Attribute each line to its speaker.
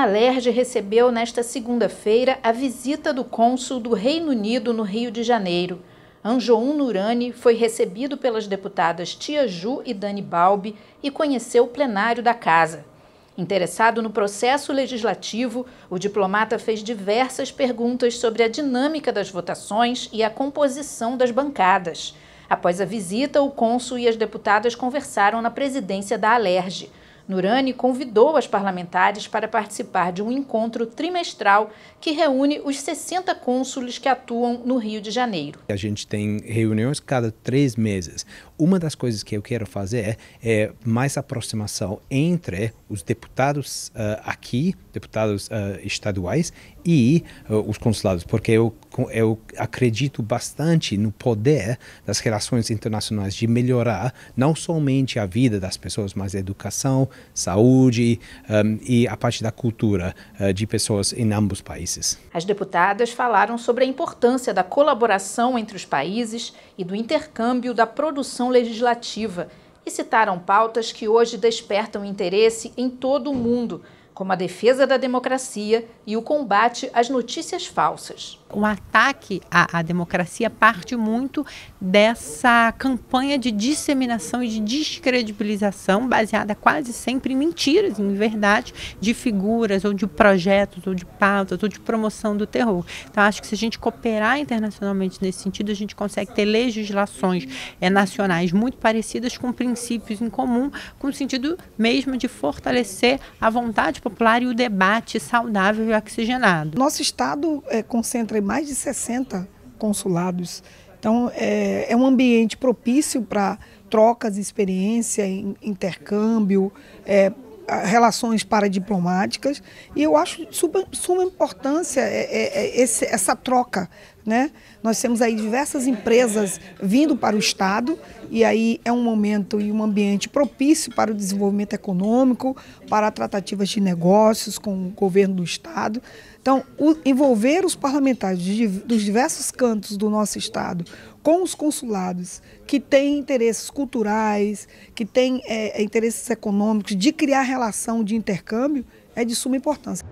Speaker 1: a Alerj recebeu nesta segunda-feira a visita do cônsul do Reino Unido no Rio de Janeiro. Anjoun Nurani foi recebido pelas deputadas Tia Ju e Dani Balbi e conheceu o plenário da casa. Interessado no processo legislativo, o diplomata fez diversas perguntas sobre a dinâmica das votações e a composição das bancadas. Após a visita, o cônsul e as deputadas conversaram na presidência da Alerj. Nurani convidou as parlamentares para participar de um encontro trimestral que reúne os 60 cônsules que atuam no Rio de Janeiro.
Speaker 2: A gente tem reuniões cada três meses, uma das coisas que eu quero fazer é, é mais aproximação entre os deputados uh, aqui, deputados uh, estaduais, e uh, os consulados, porque eu, eu acredito bastante no poder das relações internacionais de melhorar não somente a vida das pessoas, mas a educação, saúde um, e a parte da cultura de pessoas em ambos países.
Speaker 1: As deputadas falaram sobre a importância da colaboração entre os países e do intercâmbio da produção legislativa e citaram pautas que hoje despertam interesse em todo o mundo como a defesa da democracia e o combate às notícias falsas.
Speaker 3: O ataque à, à, democracia parte muito dessa campanha de disseminação e de descredibilização, baseada quase sempre em mentiras, em verdade, de figuras ou de projetos ou de pautas ou de promoção do terror. Então, acho que se a gente cooperar internacionalmente nesse sentido, a gente consegue ter legislações é, nacionais muito parecidas com princípios em comum, com o sentido mesmo de fortalecer a vontade popular popular e o debate saudável e oxigenado. Nosso Estado é, concentra mais
Speaker 4: de 60 consulados, então é, é um ambiente propício para trocas de experiência, intercâmbio, é, relações paradiplomáticas. E eu acho de suma importância é, é, é, essa troca né? Nós temos aí diversas empresas vindo para o Estado e aí é um momento e um ambiente propício para o desenvolvimento econômico, para tratativas de negócios com o governo do Estado. Então, o, envolver os parlamentares de, dos diversos cantos do nosso Estado com os consulados que têm interesses culturais, que têm é, é interesses econômicos, de criar relação de intercâmbio, é de suma importância.